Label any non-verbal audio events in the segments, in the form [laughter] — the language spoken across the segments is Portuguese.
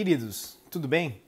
Queridos, tudo bem?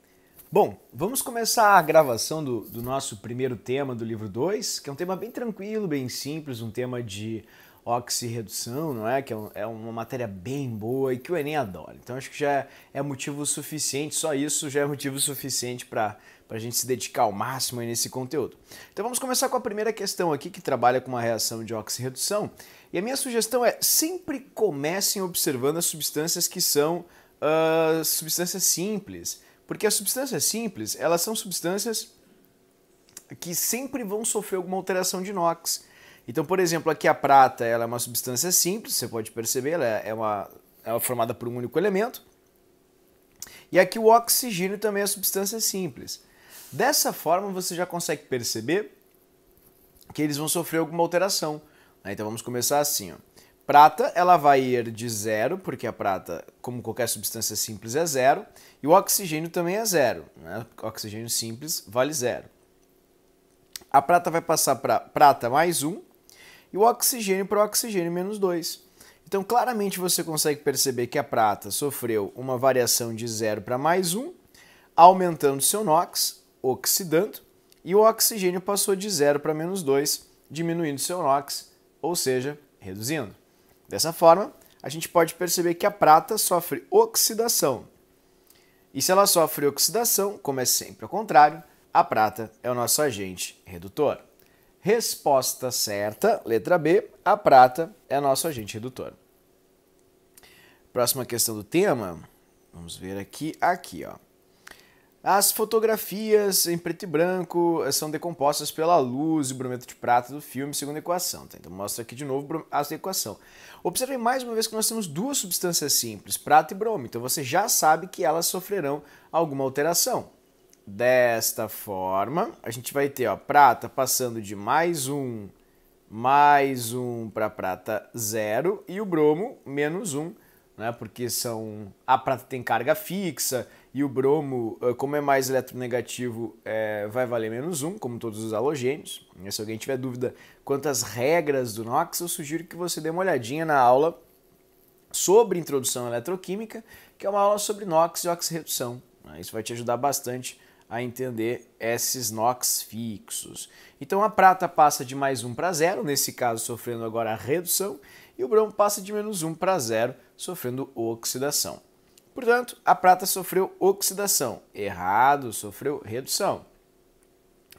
Bom, vamos começar a gravação do, do nosso primeiro tema do livro 2, que é um tema bem tranquilo, bem simples, um tema de oxirredução, não é? Que é, um, é, uma matéria bem boa e que o Enem adora. Então acho que já é motivo suficiente, só isso já é motivo suficiente para a gente se dedicar ao máximo nesse conteúdo. Então vamos começar com a primeira questão aqui, que trabalha com uma reação de oxirredução. E a minha sugestão é sempre comecem observando as substâncias que são uh, substâncias simples, porque as substâncias simples elas são substâncias que sempre vão sofrer alguma alteração de NOx. Então, por exemplo, aqui a prata ela é uma substância simples, você pode perceber, ela é, é uma, ela é formada por um único elemento. E aqui o oxigênio também é substância simples. Dessa forma, você já consegue perceber que eles vão sofrer alguma alteração. Né? Então, vamos começar assim. Ó. Prata, ela vai ir de zero, porque a prata, como qualquer substância simples, é zero, e o oxigênio também é zero. Né? O oxigênio simples vale zero. A prata vai passar para prata mais um e o oxigênio para o oxigênio menos dois. Então, claramente você consegue perceber que a prata sofreu uma variação de zero para mais um, aumentando seu NOx, oxidando, e o oxigênio passou de zero para menos dois, diminuindo seu NOx, ou seja, reduzindo. Dessa forma, a gente pode perceber que a prata sofre oxidação. E se ela sofre oxidação, como é sempre ao contrário, a prata é o nosso agente redutor. Resposta certa, letra B, a prata é nosso agente redutor. Próxima questão do tema, vamos ver aqui, aqui, ó. As fotografias em preto e branco eh, são decompostas pela luz e brometo de prata do filme, segundo a equação. Tá, então mostra aqui de novo a equação. Observe mais uma vez que nós temos duas substâncias simples, prata e bromo, então você já sabe que elas sofrerão alguma alteração. Desta forma, a gente vai ter ó, prata passando de mais um, mais um para prata zero e o bromo menos um, né? porque são a prata tem carga fixa, e o bromo, ah, como é mais eletronegativo, é, vai valer menos um, como todos os halogênios. E se alguém tiver dúvida quanto às regras do NOx, eu sugiro que você dê uma olhadinha na aula sobre introdução à eletroquímica, que é uma aula sobre NOx e oxirredução. Ah, isso vai te ajudar bastante a entender esses NOx fixos. Então a prata passa de mais um para zero, nesse caso sofrendo agora a redução, e o bromo passa de menos um para zero, sofrendo oxidação. Portanto, a prata sofreu oxidação. Errado, sofreu redução.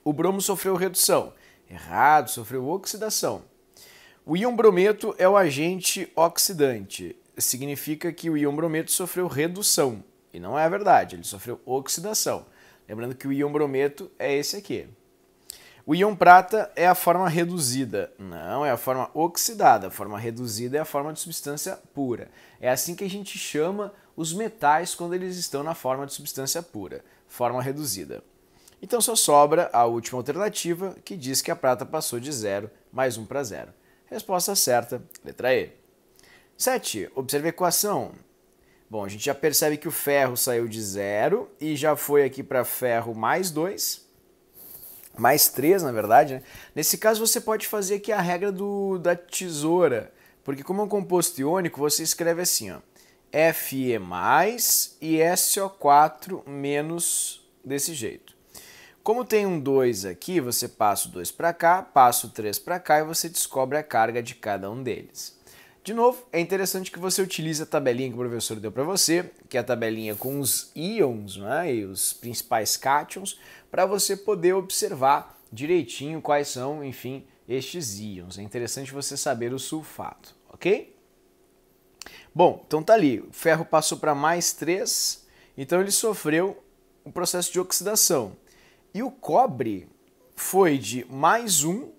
O bromo sofreu redução. Errado, sofreu oxidação. O íon brometo é o agente oxidante. Significa que o íon brometo sofreu redução. E não é a verdade, ele sofreu oxidação. Lembrando que o íon brometo é esse aqui. O íon prata é a forma reduzida, não é a forma oxidada. A forma reduzida é a forma de substância pura. É assim que a gente chama os metais quando eles estão na forma de substância pura, forma reduzida. Então só sobra a última alternativa, que diz que a prata passou de zero mais um para zero. Resposta certa, letra E. 7. Observe a equação. Bom, a gente já percebe que o ferro saiu de zero e já foi aqui para ferro mais 2, mais 3, na verdade. Né? Nesse caso, você pode fazer aqui a regra do, da tesoura, porque como é um composto iônico, você escreve assim, ó Fe mais e SO4 menos desse jeito. Como tem um 2 aqui, você passa o 2 para cá, passa o 3 para cá e você descobre a carga de cada um deles. De novo, é interessante que você utilize a tabelinha que o professor deu para você, que é a tabelinha com os íons né, e os principais cátions, para você poder observar direitinho quais são, enfim, estes íons. É interessante você saber o sulfato, ok? Bom, então tá ali, o ferro passou para mais 3, então ele sofreu um processo de oxidação. E o cobre foi de mais 1,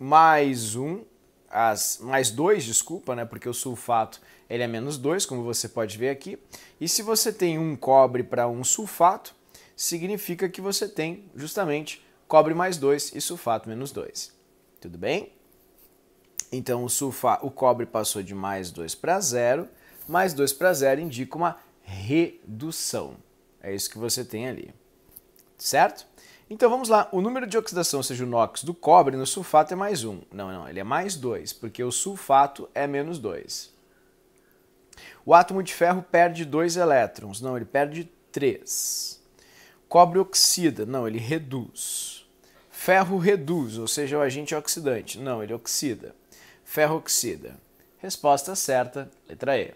mais 1, as, mais 2, desculpa, né, porque o sulfato ele é menos 2, como você pode ver aqui. E se você tem um cobre para um sulfato, significa que você tem justamente cobre mais 2 e sulfato menos 2. Tudo bem? Então o sulfa, o cobre passou de mais 2 para 0, mais 2 para 0 indica uma redução. É isso que você tem ali. Certo? Então vamos lá, o número de oxidação, ou seja, o NOx do cobre no sulfato é mais 1. Não, não, ele é mais 2, porque o sulfato é menos 2. O átomo de ferro perde 2 elétrons. Não, ele perde 3. Cobre oxida. Não, ele reduz. Ferro reduz, ou seja, é o agente oxidante. Não, ele oxida ferroxida? Resposta certa, letra E.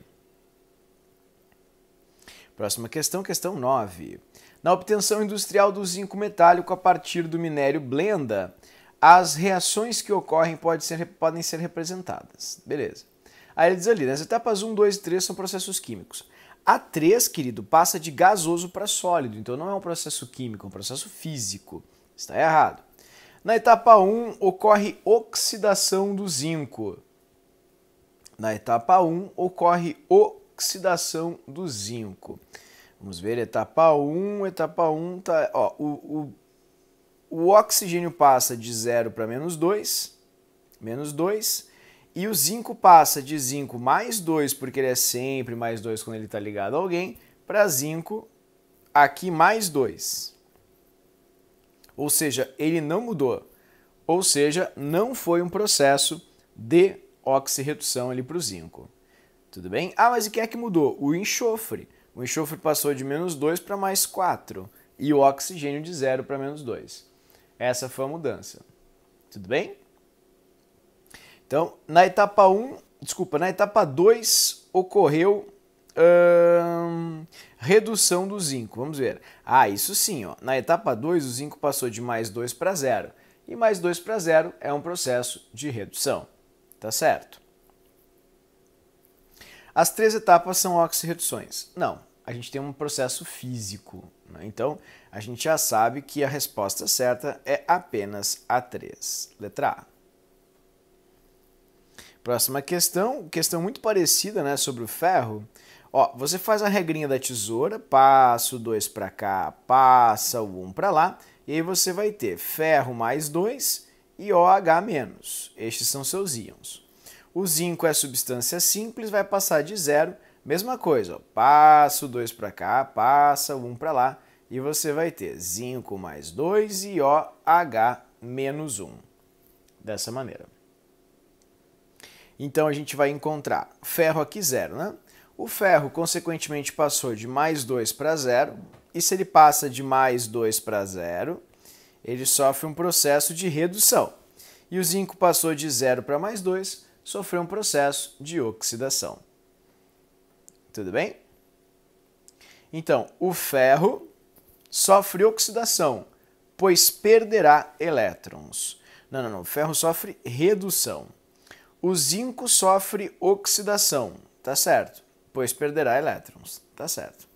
Próxima questão, questão 9. Na obtenção industrial do zinco metálico a partir do minério blenda, as reações que ocorrem podem ser, podem ser representadas. Beleza. Aí ele diz ali, nas etapas 1, 2 e 3 são processos químicos. A 3, querido, passa de gasoso para sólido, então não é um processo químico, é um processo físico. Está errado. Na etapa 1, ocorre oxidação do zinco. Na etapa 1, ocorre oxidação do zinco. Vamos ver, etapa 1, etapa 1 tá, ó, o, o, o oxigênio passa de 0 para menos 2, menos 2, e o zinco passa de zinco mais 2, porque ele é sempre mais 2 quando ele está ligado a alguém, para zinco aqui mais 2. Ou seja, ele não mudou. Ou seja, não foi um processo de oxirredução ali para o zinco. Tudo bem? Ah, mas o que é que mudou? O enxofre. O enxofre passou de menos 2 para mais 4 e o oxigênio de 0 para menos 2. Essa foi a mudança. Tudo bem? Então, na etapa 1, um, desculpa, na etapa 2 ocorreu Hum, redução do zinco, vamos ver. Ah, isso sim, ó. na etapa 2 o zinco passou de mais 2 para 0. E mais 2 para 0 é um processo de redução, tá certo? As três etapas são oxirreduções. Não, a gente tem um processo físico. Né? Então, a gente já sabe que a resposta certa é apenas a 3. Letra A. Próxima questão, questão muito parecida né, sobre o ferro. Ó, você faz a regrinha da tesoura, passa o 2 para cá, passa o 1 um para lá, e aí você vai ter ferro mais 2 e OH menos. Estes são seus íons. O zinco é substância simples, vai passar de zero. Mesma coisa, ó, passa o 2 para cá, passa o 1 um para lá, e você vai ter zinco mais 2 e OH menos 1. Um, dessa maneira. Então a gente vai encontrar ferro aqui zero, né? O ferro, consequentemente, passou de mais 2 para zero, e se ele passa de mais 2 para zero, ele sofre um processo de redução. E o zinco passou de zero para mais 2, sofreu um processo de oxidação. Tudo bem? Então, o ferro sofre oxidação, pois perderá elétrons. Não, não, não. O ferro sofre redução. O zinco sofre oxidação, tá certo? pois perderá elétrons. Tá certo.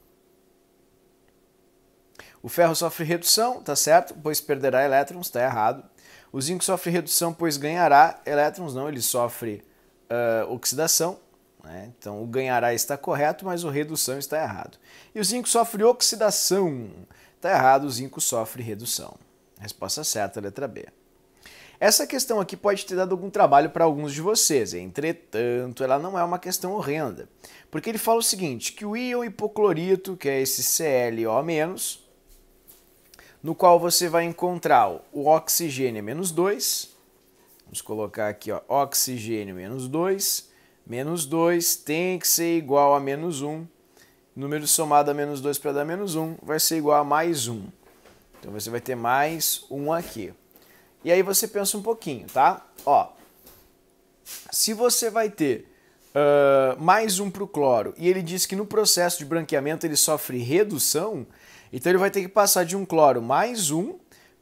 O ferro sofre redução, tá certo, pois perderá elétrons, tá errado. O zinco sofre redução, pois ganhará elétrons, não, ele sofre uh, oxidação. Né? Então o ganhará está correto, mas o redução está errado. E o zinco sofre oxidação, tá errado, o zinco sofre redução. Resposta certa, letra B. Essa questão aqui pode ter dado algum trabalho para alguns de vocês, entretanto, ela não é uma questão horrenda, porque ele fala o seguinte, que o íon hipoclorito, que é esse ClO-, no qual você vai encontrar o oxigênio é menos 2, vamos colocar aqui, ó, oxigênio menos 2, menos 2 tem que ser igual a menos 1, número somado a menos 2 para dar menos 1 vai ser igual a mais 1. Então você vai ter mais 1 aqui. E aí você pensa um pouquinho, tá? Ó, se você vai ter uh, mais um para o cloro e ele diz que no processo de branqueamento ele sofre redução, então ele vai ter que passar de um cloro mais um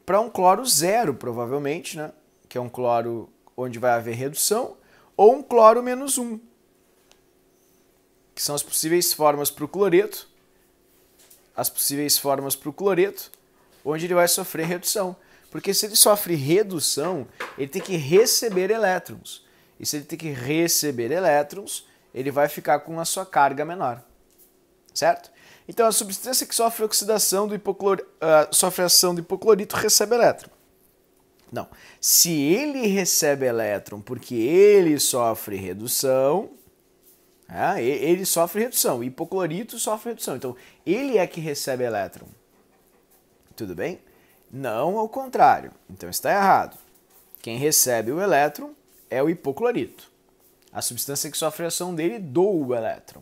para um cloro zero, provavelmente, né? Que é um cloro onde vai haver redução, ou um cloro menos um, que são as possíveis formas para o cloreto, as possíveis formas para o cloreto, onde ele vai sofrer redução. Porque se ele sofre redução, ele tem que receber elétrons. E se ele tem que receber elétrons, ele vai ficar com a sua carga menor. Certo? Então a substância que sofre oxidação do hipoclor... Uh, sofre ação do hipoclorito recebe elétron. Não. Se ele recebe elétron porque ele sofre redução, é, ele sofre redução. hipoclorito sofre redução. Então ele é que recebe elétron. Tudo bem? Não ao contrário. Então está errado. Quem recebe o elétron é o hipoclorito, a substância que sofre a ação dele doa o elétron.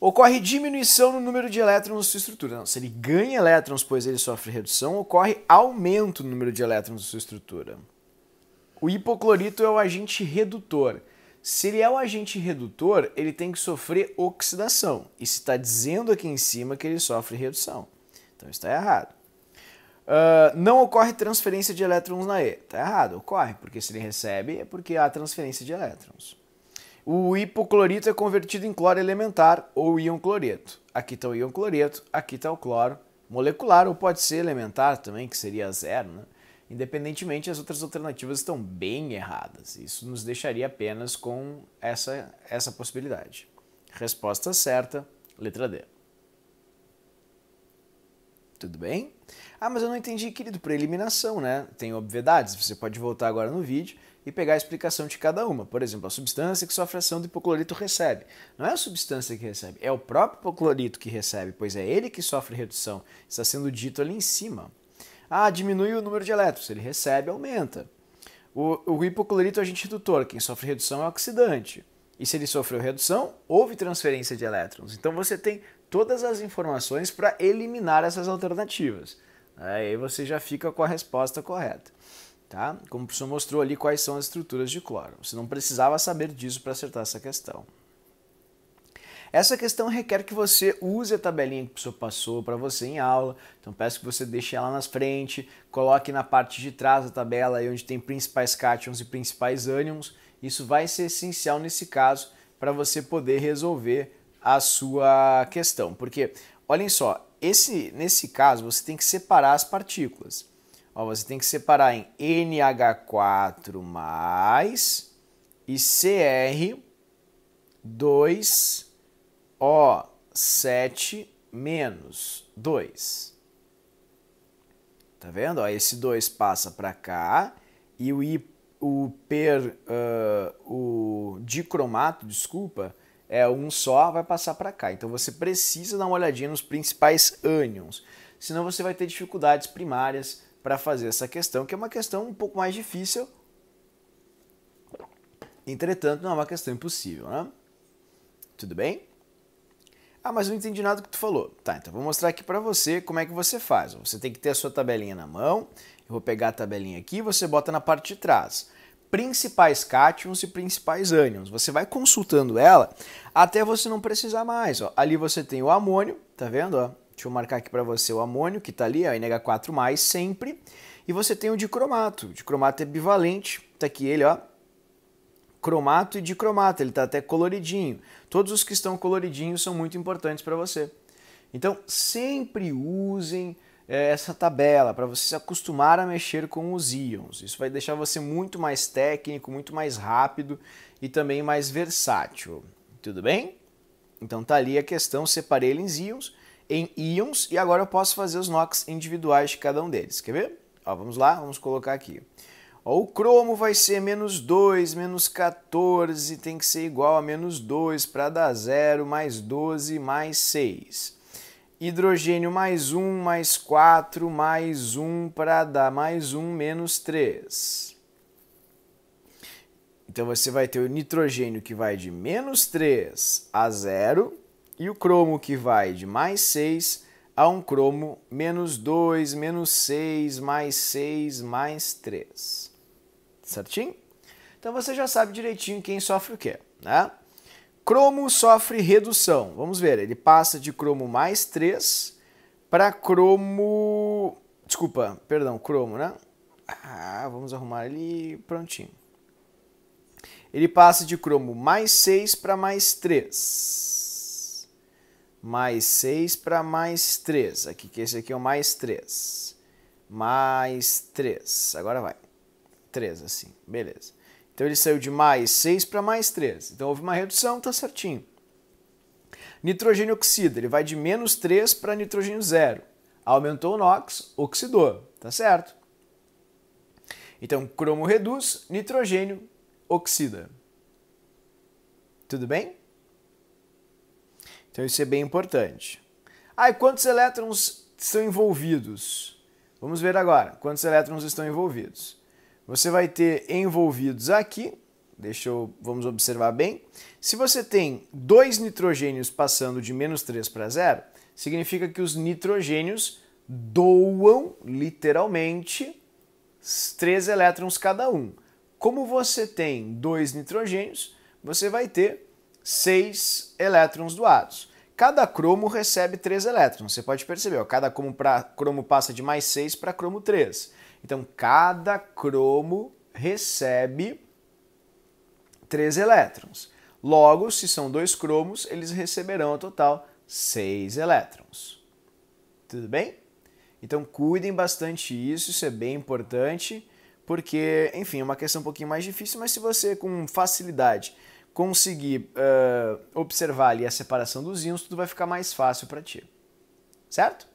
Ocorre diminuição no número de elétrons na sua estrutura. Não, se ele ganha elétrons, pois ele sofre redução, ocorre aumento no número de elétrons na sua estrutura. O hipoclorito é o agente redutor. Se ele é o agente redutor, ele tem que sofrer oxidação. E se está dizendo aqui em cima que ele sofre redução. Então está errado. Uh, não ocorre transferência de elétrons na E. Tá errado, ocorre, porque se ele recebe é porque há transferência de elétrons. O hipoclorito é convertido em cloro elementar ou íon cloreto. Aqui está o íon cloreto, aqui está o cloro molecular, ou pode ser elementar também, que seria zero. Né? Independentemente, as outras alternativas estão bem erradas. Isso nos deixaria apenas com essa, essa possibilidade. Resposta certa, letra D. Tudo bem? Ah, mas eu não entendi, querido, por eliminação, né? Tem obviedades, você pode voltar agora no vídeo e pegar a explicação de cada uma. Por exemplo, a substância que sofre ação do hipoclorito recebe. Não é a substância que recebe, é o próprio hipoclorito que recebe, pois é ele que sofre redução. Está sendo dito ali em cima. Ah, diminui o número de elétrons, ele recebe, aumenta. O, o hipoclorito é agente redutor, quem sofre redução é o oxidante. E se ele sofreu redução, houve transferência de elétrons. Então você tem todas as informações para eliminar essas alternativas. Né? Aí você já fica com a resposta correta. Tá? Como o professor mostrou ali quais são as estruturas de cloro. Você não precisava saber disso para acertar essa questão. Essa questão requer que você use a tabelinha que o professor passou para você em aula. Então peço que você deixe ela na frente, coloque na parte de trás da tabela aí onde tem principais cátions e principais ânions isso vai ser essencial nesse caso para você poder resolver a sua questão. Porque, olhem só, esse, nesse caso você tem que separar as partículas. Ó, você tem que separar em NH4 e CR2O7 menos 2. Tá vendo? Ó, esse 2 passa para cá e o I o per, uh, o dicromato, desculpa, é um só, vai passar para cá. Então você precisa dar uma olhadinha nos principais ânions, senão você vai ter dificuldades primárias para fazer essa questão, que é uma questão um pouco mais difícil. Entretanto, não é uma questão impossível, né? Tudo bem? Ah, mas eu não entendi nada do que tu falou. Tá, então vou mostrar aqui para você como é que você faz. Você tem que ter a sua tabelinha na mão eu vou pegar a tabelinha aqui e você bota na parte de trás. Principais cátions e principais ânions. Você vai consultando ela até você não precisar mais. Ó. Ali você tem o amônio, tá vendo? Ó? Deixa eu marcar aqui para você o amônio, que está ali, ó, NH4+, sempre. E você tem o dicromato. O dicromato é bivalente, tá aqui ele, ó. Cromato e dicromato, ele está até coloridinho. Todos os que estão coloridinhos são muito importantes para você. Então, sempre usem é, essa tabela, para você se acostumar a mexer com os íons. Isso vai deixar você muito mais técnico, muito mais rápido e também mais versátil. Tudo bem? Então tá ali a questão, separei ele em íons, em íons e agora eu posso fazer os NOx individuais de cada um deles. Quer ver? Ó, vamos lá, vamos colocar aqui. Ó, o cromo vai ser menos 2, menos 14, tem que ser igual a menos 2 para dar 0, mais 12, mais 6 hidrogênio mais 1, mais 4, mais 1 para dar mais 1, menos 3. Então você vai ter o nitrogênio que vai de menos 3 a 0 e o cromo que vai de mais 6 a um cromo menos 2, menos 6, mais 6, mais 3. Certinho? Então você já sabe direitinho quem sofre o quê, né? Cromo sofre redução. Vamos ver, ele passa de cromo mais 3 para cromo. Desculpa, perdão, cromo, né? Ah, vamos arrumar ele prontinho. Ele passa de cromo mais 6 para mais 3. Mais 6 para mais 3. Aqui, que esse aqui é o mais 3. Mais 3. Agora vai. 3, assim. Beleza. Então ele saiu de mais 6 para mais 3. Então houve uma redução, está certinho. Nitrogênio oxida, ele vai de menos 3 para nitrogênio zero. Aumentou o NOx, oxidou, tá certo? Então, cromo reduz, nitrogênio oxida. Tudo bem? Então isso é bem importante. Ah, e quantos elétrons estão envolvidos? Vamos ver agora quantos elétrons estão envolvidos. Você vai ter envolvidos aqui, deixa eu, vamos observar bem. Se você tem dois nitrogênios passando de menos 3 para zero, significa que os nitrogênios doam, literalmente, três elétrons cada um. Como você tem dois nitrogênios, você vai ter seis elétrons doados. Cada cromo recebe três elétrons, você pode perceber, ó, cada cromo, passa de mais seis para cromo 3. Então, cada cromo recebe 3 elétrons. Logo, se são dois cromos, eles receberão ao total 6 elétrons. Tudo bem? Então, cuidem bastante isso, isso é bem importante, porque, enfim, é uma questão um pouquinho mais difícil, mas se você com facilidade conseguir uh, observar ali a separação dos íons, tudo vai ficar mais fácil para ti. Certo?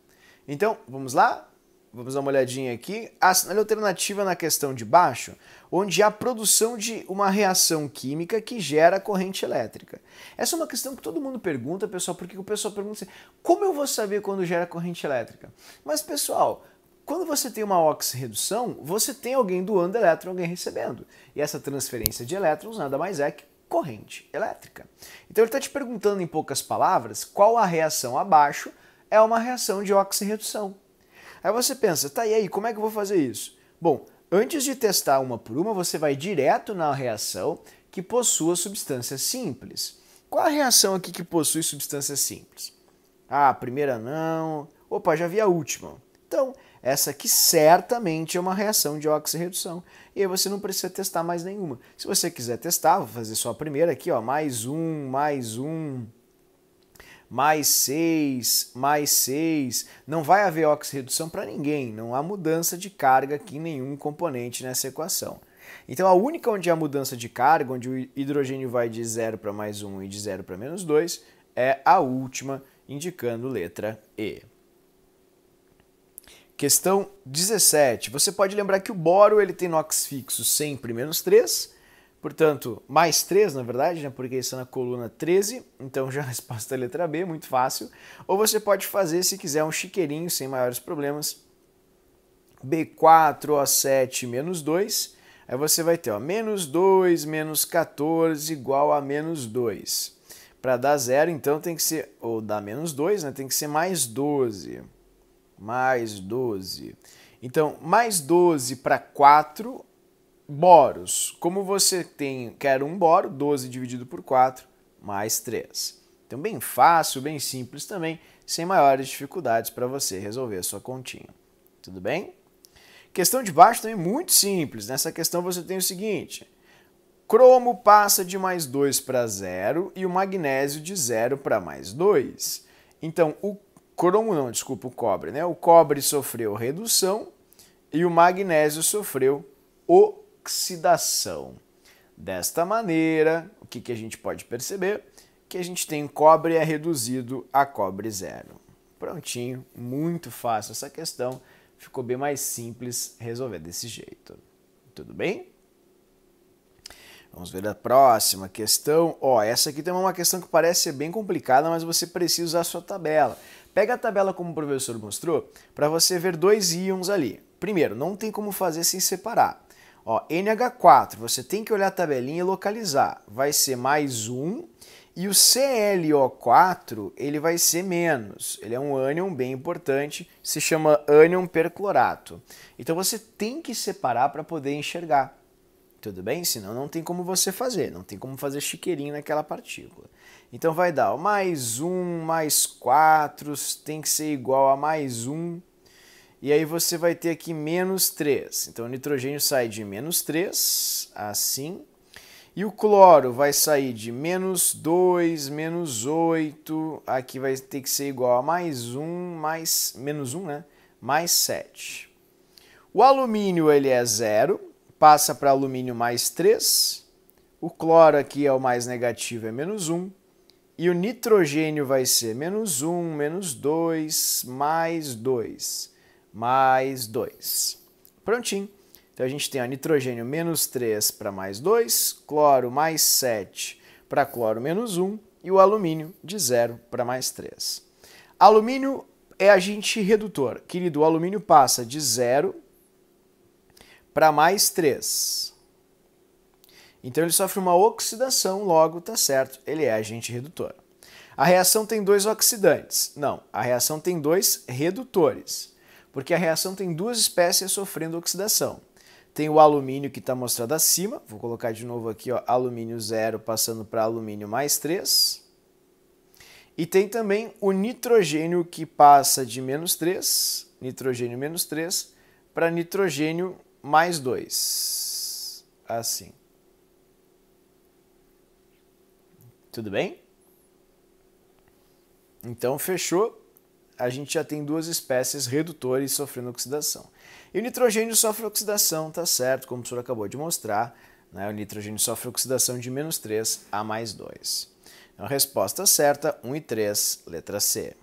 Então, vamos lá? Vamos dar uma olhadinha aqui. Assinale alternativa na questão de baixo, onde há produção de uma reação química que gera corrente elétrica. Essa é uma questão que todo mundo pergunta, pessoal, porque o pessoal pergunta assim, como eu vou saber quando gera corrente elétrica? Mas, pessoal, quando você tem uma oxirredução, você tem alguém doando elétron, alguém recebendo. E essa transferência de elétrons nada mais é que corrente elétrica. Então ele está te perguntando em poucas palavras qual a reação abaixo é uma reação de oxirredução. Aí você pensa, tá, e aí, como é que eu vou fazer isso? Bom, antes de testar uma por uma, você vai direto na reação que possua substância simples. Qual a reação aqui que possui substância simples? Ah, a primeira não. Opa, já vi a última. Então, essa aqui certamente é uma reação de oxirredução. E aí você não precisa testar mais nenhuma. Se você quiser testar, vou fazer só a primeira aqui, ó, mais um, mais um, mais 6, mais 6. Não vai haver oxirredução para ninguém, não há mudança de carga aqui em nenhum componente nessa equação. Então a única onde há mudança de carga, onde o hidrogênio vai de 0 para mais 1 um e de 0 para menos 2, é a última, indicando letra E. Questão 17. Você pode lembrar que o boro ele tem NOx fixo sempre menos 3 Portanto, mais 3, na verdade, né, porque isso é na coluna 13, então já a resposta é a letra B, muito fácil. Ou você pode fazer, se quiser, um chiqueirinho sem maiores problemas. B4, O7, menos 2. Aí você vai ter ó, menos 2, menos 14, igual a menos 2. Para dar zero, então tem que ser, ou dar menos 2, né, tem que ser mais 12. Mais 12. Então, mais 12 para 4 Boros. Como você tem, quer um boro, 12 dividido por 4, mais 3. Então, bem fácil, bem simples também, sem maiores dificuldades para você resolver a sua continha. Tudo bem? Questão de baixo também é muito simples. Nessa questão você tem o seguinte: cromo passa de mais 2 para 0 e o magnésio de 0 para mais 2. Então, o cromo não, desculpa, o cobre, né? O cobre sofreu redução e o magnésio sofreu o oxidação. Desta maneira, o que, que a gente pode perceber? Que a gente tem cobre é reduzido a cobre zero. Prontinho, muito fácil essa questão, ficou bem mais simples resolver desse jeito. Tudo bem? Vamos ver a próxima questão. Ó, essa aqui tem uma questão que parece ser bem complicada, mas você precisa usar a sua tabela. Pega a tabela como o professor mostrou para você ver dois íons ali. Primeiro, não tem como fazer sem separar. Ó, NH4, você tem que olhar a tabelinha e localizar. Vai ser mais um e o ClO4 ele vai ser menos. Ele é um ânion bem importante, se chama ânion perclorato. Então você tem que separar para poder enxergar. Tudo bem? Senão não tem como você fazer, não tem como fazer chiqueirinho naquela partícula. Então vai dar mais um, mais quatro, tem que ser igual a mais um e aí você vai ter aqui menos 3. Então o nitrogênio sai de menos 3, assim. E o cloro vai sair de menos 2, menos 8. Aqui vai ter que ser igual a mais 1, mais, menos 1, né? Mais 7. O alumínio ele é zero, passa para alumínio mais 3. O cloro aqui é o mais negativo, é menos 1. E o nitrogênio vai ser menos 1, menos 2, mais 2 mais 2. Prontinho. Então a gente tem ó, nitrogênio menos 3 para mais 2, cloro mais 7 para cloro menos 1 e o alumínio de 0 para mais 3. Alumínio é agente redutor. Querido, o alumínio passa de 0 para mais 3. Então ele sofre uma oxidação, logo tá certo, ele é agente redutor. A reação tem dois oxidantes. Não, a reação tem dois redutores porque a reação tem duas espécies sofrendo oxidação. Tem o alumínio que está mostrado acima, vou colocar de novo aqui, ó, alumínio zero passando para alumínio mais 3. E tem também o nitrogênio que passa de menos 3, nitrogênio menos 3, para nitrogênio mais 2. Assim. Tudo bem? Então fechou a gente já tem duas espécies redutores sofrendo oxidação. E o nitrogênio sofre oxidação, tá certo, como o senhor acabou de mostrar, né? o nitrogênio sofre oxidação de menos 3 a mais 2. Então, a resposta certa, 1 e 3, letra C.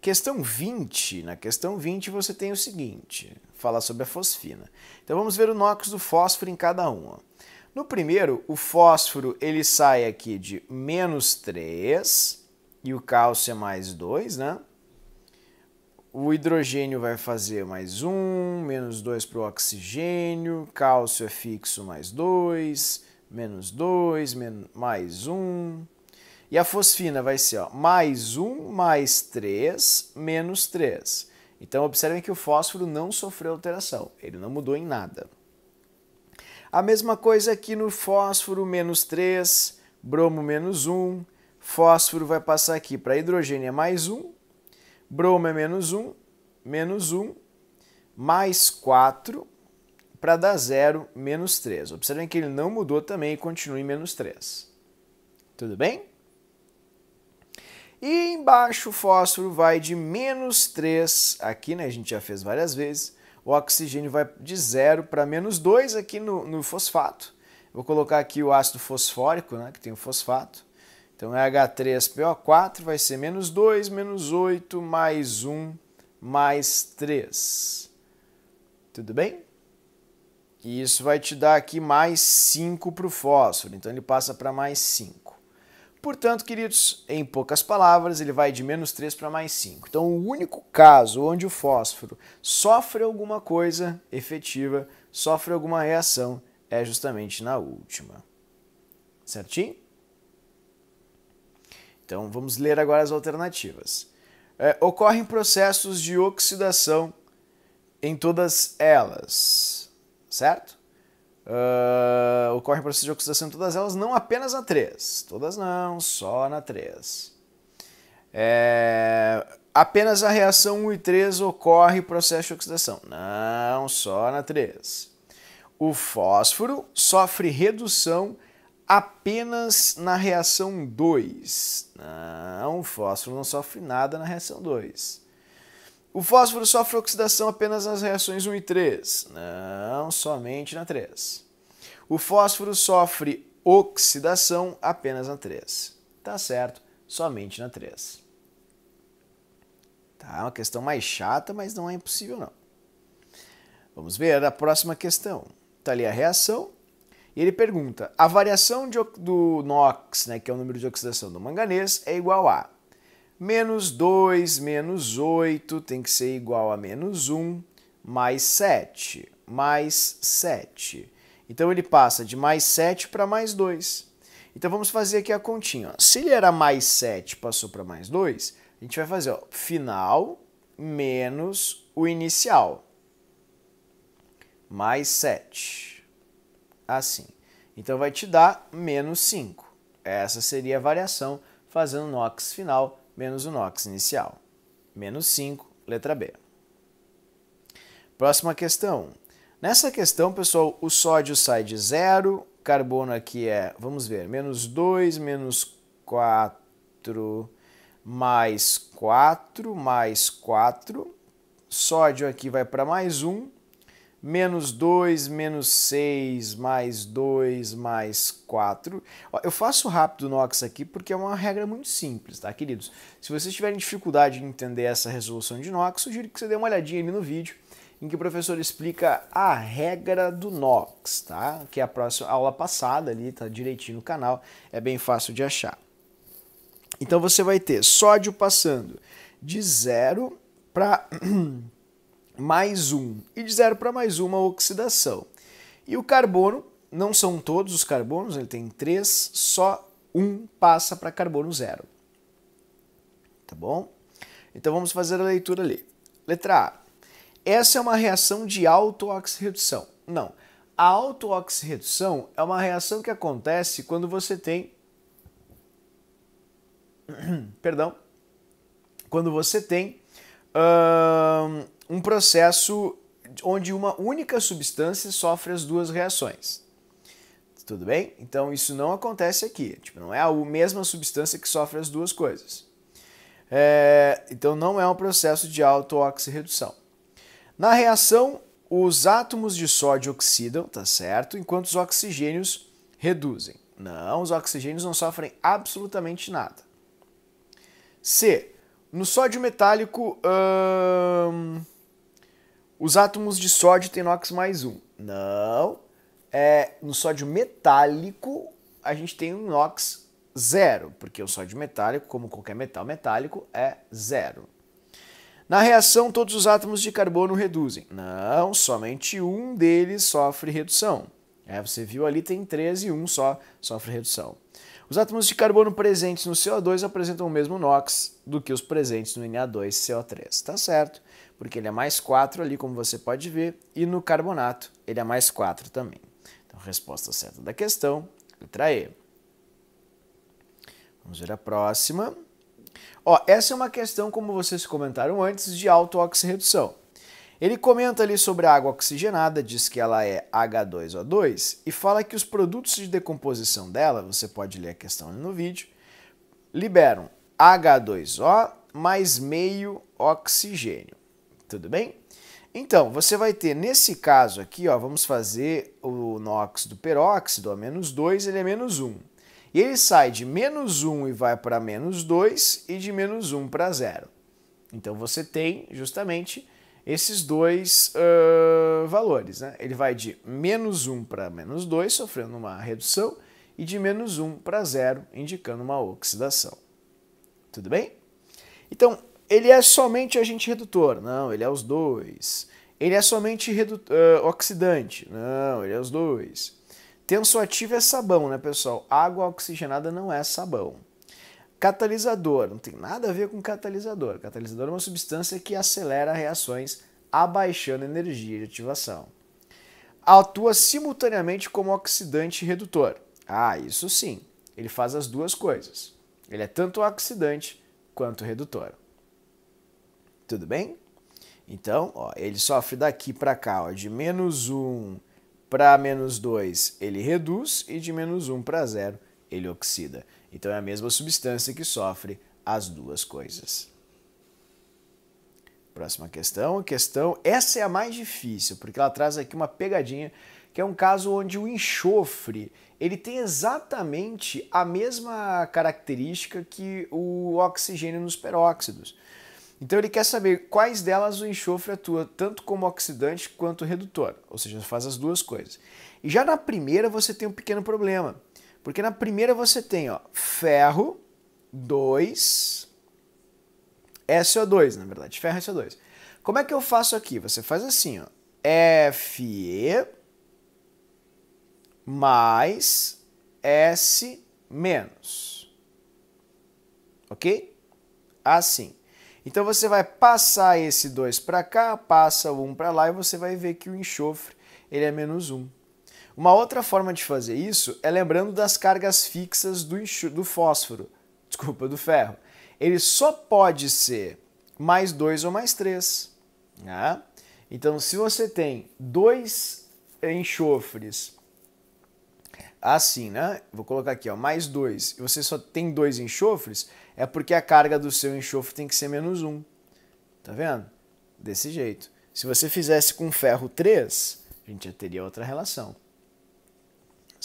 Questão 20. Na questão 20 você tem o seguinte, fala sobre a fosfina. Então vamos ver o NOx do fósforo em cada uma. No primeiro, o fósforo ele sai aqui de menos 3 e o cálcio é mais 2, né? o hidrogênio vai fazer mais 1, menos 2 para o oxigênio, cálcio é fixo mais 2, menos 2, mais 1. E a fosfina vai ser ó, mais 1, mais 3, menos 3. Então, observem que o fósforo não sofreu alteração, ele não mudou em nada. A mesma coisa aqui no fósforo, menos 3, bromo menos 1, fósforo vai passar aqui para hidrogênio é mais 1, Broma é menos 1, menos 1, mais 4, para dar 0, menos 3. Observem que ele não mudou também e continua em menos 3. Tudo bem? E embaixo o fósforo vai de menos 3, aqui né, a gente já fez várias vezes, o oxigênio vai de 0 para menos 2 aqui no, no fosfato. Vou colocar aqui o ácido fosfórico, né, que tem o fosfato. Então é H3PO4 vai ser menos 2, menos 8, mais 1, mais 3. Tudo bem? E isso vai te dar aqui mais 5 para o fósforo, então ele passa para mais 5. Portanto, queridos, em poucas palavras, ele vai de menos 3 para mais 5. Então, o único caso onde o fósforo sofre alguma coisa efetiva, sofre alguma reação, é justamente na última. Certinho? Então vamos ler agora as alternativas. É, ocorrem processos de oxidação em todas elas, certo? Uh, é, ocorrem processos de oxidação em todas elas, não apenas na 3. Todas não, só na 3. É, apenas a reação 1 e 3 ocorre processo de oxidação. Não, só na 3. O fósforo sofre redução apenas na reação 2. Não, o fósforo não sofre nada na reação 2. O fósforo sofre oxidação apenas nas reações 1 e 3. Não, somente na 3. O fósforo sofre oxidação apenas na 3. Tá certo, somente na 3. Tá, é uma questão mais chata, mas não é impossível não. Vamos ver a próxima questão. Está ali a reação, e ele pergunta: a variação de, do NOx, né, que é o número de oxidação do manganês, é igual a menos 2 menos 8 tem que ser igual a menos 1 mais 7 mais 7. Então ele passa de mais 7 para mais 2. Então vamos fazer aqui a continha. Ó. Se ele era mais 7 passou para mais 2, a gente vai fazer ó, final menos o inicial. Mais 7 assim. Então vai te dar menos 5. Essa seria a variação fazendo o NOX final menos o NOX inicial. Menos 5, letra B. Próxima questão. Nessa questão, pessoal, o sódio sai de zero, carbono aqui é, vamos ver, menos 2, menos 4, mais 4, mais 4. Sódio aqui vai para mais 1, menos 2, menos 6, mais 2, mais 4. Eu faço rápido o NOX aqui porque é uma regra muito simples, tá, queridos? Se vocês tiverem dificuldade em entender essa resolução de NOX, sugiro que você dê uma olhadinha ali no vídeo em que o professor explica a regra do NOX, tá? Que é a próxima aula passada ali, tá direitinho no canal, é bem fácil de achar. Então você vai ter sódio passando de 0 para [clears throat] mais um e de zero para mais uma oxidação. E o carbono, não são todos os carbonos, ele tem três, só um passa para carbono zero. Tá bom? Então vamos fazer a leitura ali. Letra A. Essa é uma reação de auto-oxirredução. Não. A auto-oxirredução é uma reação que acontece quando você tem. [clears throat] Perdão. Quando você tem um processo onde uma única substância sofre as duas reações. Tudo bem? Então isso não acontece aqui. Tipo, não é a mesma substância que sofre as duas coisas. É, então não é um processo de auto-oxirredução. Na reação, os átomos de sódio oxidam, tá certo? Enquanto os oxigênios reduzem. Não, os oxigênios não sofrem absolutamente nada. C. No sódio metálico, hum, os átomos de sódio têm NOx mais um. Não. É, no sódio metálico, a gente tem um NOx zero, porque o sódio metálico, como qualquer metal metálico, é zero. Na reação, todos os átomos de carbono reduzem. Não, somente um deles sofre redução. É, você viu ali, tem 13 e um só sofre redução. Os átomos de carbono presentes no CO2 apresentam o mesmo NOx do que os presentes no Na2CO3, tá certo? Porque ele é mais 4 ali, como você pode ver, e no carbonato ele é mais 4 também. Então, resposta certa da questão, letra E. Vamos ver a próxima. Ó, essa é uma questão, como vocês comentaram antes, de auto-oxirredução. Ele comenta ali sobre a água oxigenada, diz que ela é H2O2 e fala que os produtos de decomposição dela, você pode ler a questão ali no vídeo, liberam H2O mais meio oxigênio. Tudo bem? Então, você vai ter nesse caso aqui, ó, vamos fazer o NOx peróxido, ó, menos 2, ele é menos 1. E ele sai de menos 1 e vai para menos 2 e de menos 1 para zero. Então, você tem justamente esses dois uh, valores. Né? Ele vai de menos 1 para menos 2, sofrendo uma redução, e de menos 1 para 0, indicando uma oxidação. Tudo bem? Então, ele é somente agente redutor? Não, ele é os dois. Ele é somente uh, oxidante? Não, ele é os dois. Tensoativo é sabão, né, pessoal? Água oxigenada não é sabão. Catalisador, não tem nada a ver com catalisador. Catalisador é uma substância que acelera reações abaixando energia de ativação. Atua simultaneamente como oxidante redutor. Ah, isso sim, ele faz as duas coisas. Ele é tanto oxidante quanto redutor. Tudo bem? Então, ó, ele sofre daqui para cá, ó, de menos 1 para menos 2 ele reduz e de menos 1 para 0 ele oxida. Então é a mesma substância que sofre as duas coisas. Próxima questão, questão, essa é a mais difícil, porque ela traz aqui uma pegadinha, que é um caso onde o enxofre, ele tem exatamente a mesma característica que o oxigênio nos peróxidos. Então ele quer saber quais delas o enxofre atua, tanto como oxidante quanto redutor, ou seja, faz as duas coisas. E já na primeira você tem um pequeno problema, porque na primeira você tem ó, ferro, 2, SO2, na verdade, ferro SO2. Como é que eu faço aqui? Você faz assim, ó, Fe mais S menos. Ok? Assim. Então você vai passar esse 2 para cá, passa o 1 um para lá e você vai ver que o enxofre ele é menos 1. Uma outra forma de fazer isso é lembrando das cargas fixas do, do fósforo, desculpa, do ferro. Ele só pode ser mais 2 ou mais 3. Né? Então, se você tem dois enxofres assim, né? Vou colocar aqui, ó, mais 2, e você só tem dois enxofres, é porque a carga do seu enxofre tem que ser menos 1. Um. Tá vendo? Desse jeito. Se você fizesse com ferro 3, a gente já teria outra relação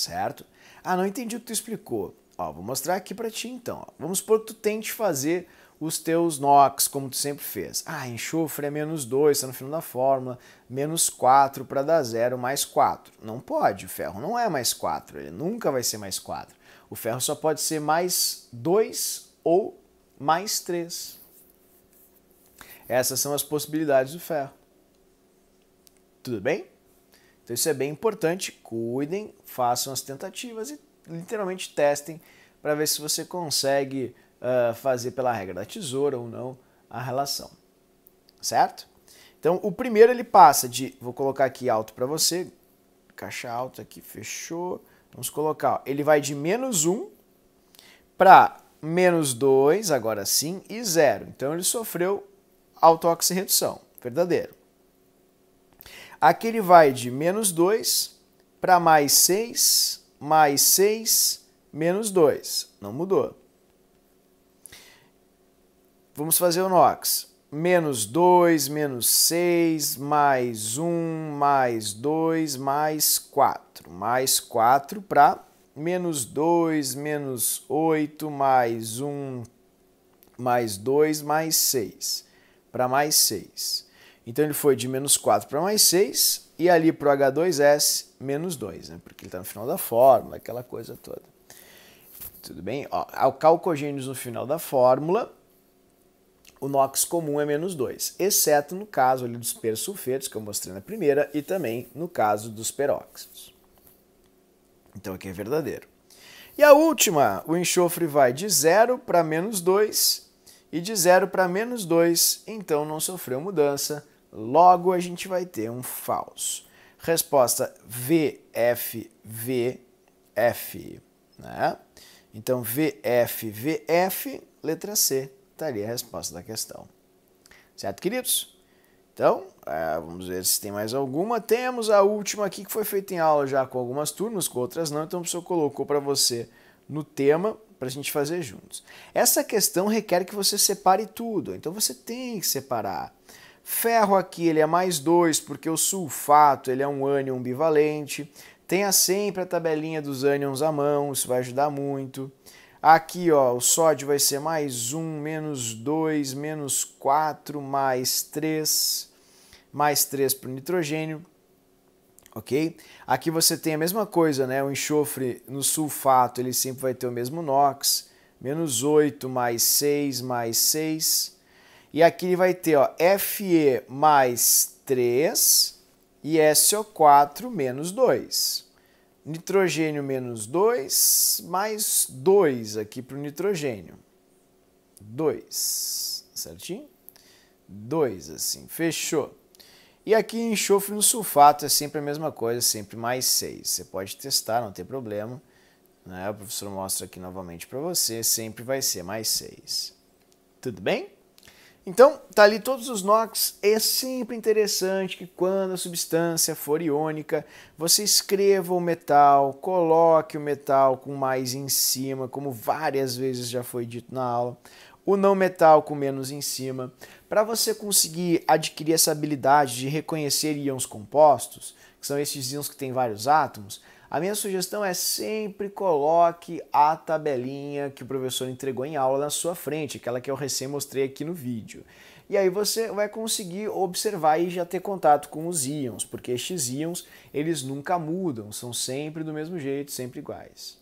certo? Ah, não entendi o que tu explicou. Ó, vou mostrar aqui para ti então. Ó. Vamos supor que tu tente fazer os teus NOx, como tu sempre fez. Ah, enxofre é menos 2, está no final da fórmula, menos 4 para dar zero, mais 4. Não pode, o ferro não é mais 4, ele nunca vai ser mais 4. O ferro só pode ser mais 2 ou mais 3. Essas são as possibilidades do ferro. Tudo bem? Então isso é bem importante. Cuidem, façam as tentativas e literalmente testem para ver se você consegue uh, fazer pela regra da tesoura ou não a relação. Certo? Então o primeiro ele passa de, vou colocar aqui alto para você, caixa alta aqui, fechou. Vamos colocar, ó, ele vai de menos 1 para menos 2, agora sim, e zero, Então ele sofreu autóxi redução, verdadeiro. Aqui ele vai de menos 2 para mais 6, mais 6, menos 2. Não mudou. Vamos fazer o NOX. Menos 2, menos 6, mais 1, mais 2, mais 4. Mais 4 para menos 2, menos 8, mais 1, mais 2, mais 6. Para mais 6 então ele foi de menos 4 para mais 6 e ali para o H2S, menos 2, né? porque ele está no final da fórmula, aquela coisa toda. Tudo bem? Ó, ao calcogênios no final da fórmula, o NOx comum é menos 2, exceto no caso ali dos persulfetos, que eu mostrei na primeira, e também no caso dos peróxidos. Então aqui é verdadeiro. E a última, o enxofre vai de 0 para menos 2 e de 0 para menos 2, então não sofreu mudança, Logo, a gente vai ter um falso. Resposta V F né? Então, VF, VF, letra C, estaria tá a resposta da questão. Certo, queridos? Então, é, vamos ver se tem mais alguma. Temos a última aqui que foi feita em aula já com algumas turmas, com outras não, então o professor colocou para você no tema para a gente fazer juntos. Essa questão requer que você separe tudo, então você tem que separar Ferro aqui ele é mais 2 porque o sulfato ele é um ânion bivalente. Tenha sempre a tabelinha dos ânions à mão, isso vai ajudar muito. Aqui ó, o sódio vai ser mais 1, um, menos 2, menos 4, mais 3, mais 3 para o nitrogênio ok? Aqui você tem a mesma coisa, né? O enxofre no sulfato ele sempre vai ter o mesmo NOx, menos 8 mais 6 mais 6, e aqui ele vai ter ó, Fe mais 3 e SO4 menos 2. Nitrogênio menos 2, mais 2 aqui para o nitrogênio. 2, certinho? 2, assim, fechou. E aqui enxofre no sulfato é sempre a mesma coisa, sempre mais 6. Você pode testar, não tem problema. Né? O professor mostra aqui novamente para você, sempre vai ser mais 6. Tudo bem? Então, tá ali todos os NOx. É sempre interessante que quando a substância for iônica, você escreva o metal, coloque o metal com mais em cima, como várias vezes já foi dito na aula, o não metal com menos em cima, para você conseguir adquirir essa habilidade de reconhecer íons compostos, que são esses íons que têm vários átomos, a minha sugestão é sempre coloque a tabelinha que o professor entregou em aula na sua frente, aquela que eu recém mostrei aqui no vídeo. E aí você vai conseguir observar e já ter contato com os íons, porque estes íons, eles nunca mudam, são sempre do mesmo jeito, sempre iguais.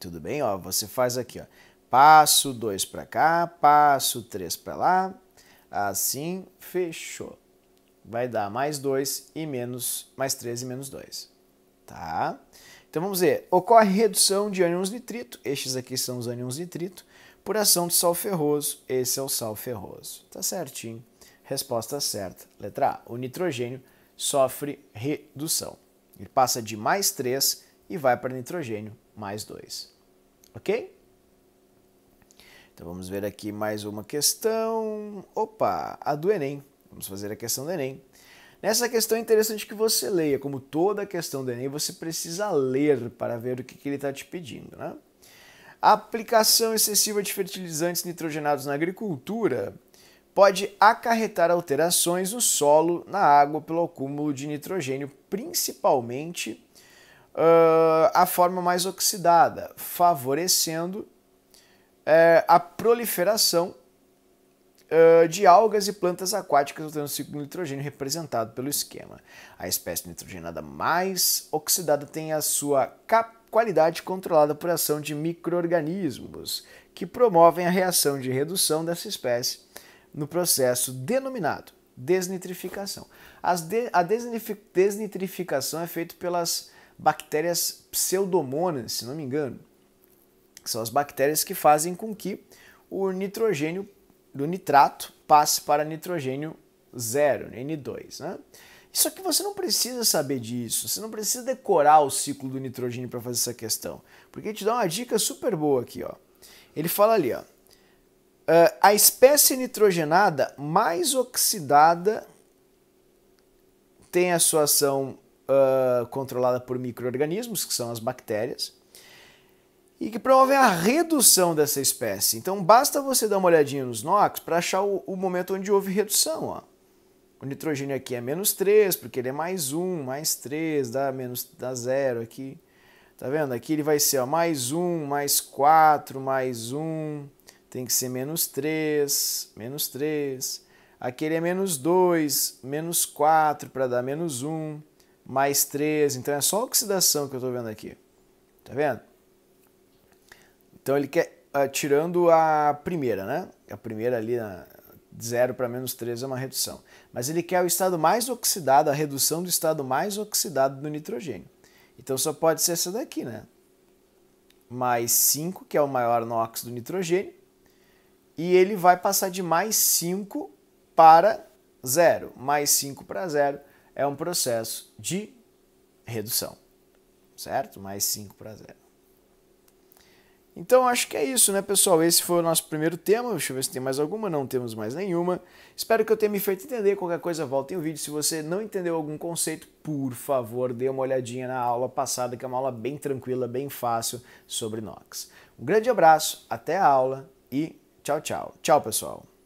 Tudo bem? Ó, você faz aqui, ó. Passo 2 para cá, passo 3 para lá, assim, fechou. Vai dar mais 2 e menos, mais 3 e menos 2 tá? Então vamos ver, ocorre redução de ânions nitrito, estes aqui são os ânions nitrito, por ação de sal ferroso, esse é o sal ferroso. Tá certinho, resposta certa. Letra A, o nitrogênio sofre redução. Ele passa de mais 3 e vai para nitrogênio, mais 2. Ok? Então vamos ver aqui mais uma questão. Opa, a do Enem. Vamos fazer a questão do Enem. Nessa questão é interessante que você leia, como toda a questão do Enem, você precisa ler para ver o que, que ele está te pedindo. Né? A aplicação excessiva de fertilizantes nitrogenados na agricultura pode acarretar alterações no solo, na água, pelo acúmulo de nitrogênio, principalmente uh, a forma mais oxidada, favorecendo uh, a proliferação eh, de algas e plantas aquáticas usando o ciclo de nitrogênio representado pelo esquema. A espécie nitrogenada mais oxidada tem a sua qualidade controlada por ação de micro-organismos, que promovem a reação de redução dessa espécie no processo denominado desnitrificação. De, a desnitrificação é feita pelas bactérias pseudomonas, se não me engano. São as bactérias que fazem com que o nitrogênio do nitrato passe para nitrogênio zero, N2. Né? Só que você não precisa saber disso, você não precisa decorar o ciclo do nitrogênio para fazer essa questão, porque ele te dá uma dica super boa aqui. Ó. Ele fala ali, ó, eh, a espécie nitrogenada mais oxidada tem a sua ação uh, controlada por micro-organismos, que são as bactérias, e que promovem a redução dessa espécie. Então basta você dar uma olhadinha nos NOx para achar o, o, momento onde houve redução. Ó. O nitrogênio aqui é menos 3, porque ele é mais 1, mais 3, dá, menos, dá 0 aqui. Tá vendo? Aqui ele vai ser ó, mais 1, mais 4, mais 1, tem que ser menos 3, menos 3. Aqui ele é menos 2, menos 4 para dar menos 1, mais 3. Então é só oxidação que eu estou vendo aqui. Tá vendo? Então ele quer, uh, tirando a primeira, né? A primeira ali zero de 0 para menos 3 é uma redução. Mas ele quer o estado mais oxidado, a redução do estado mais oxidado do nitrogênio. Então só pode ser essa daqui, né? Mais 5, que é o maior NOx do nitrogênio. E ele vai passar de mais 5 para 0. Mais 5 para 0 é um processo de redução, certo? Mais 5 para 0. Então acho que é isso, né, pessoal? Esse foi o nosso primeiro tema. Deixa eu ver se tem mais alguma. Não temos mais nenhuma. Espero que eu tenha me feito entender. Qualquer coisa, voltem o vídeo. Se você não entendeu algum conceito, por favor, dê uma olhadinha na aula passada, que é uma aula bem tranquila, bem fácil sobre NOx. Um grande abraço, até a aula e tchau, tchau. Tchau, pessoal.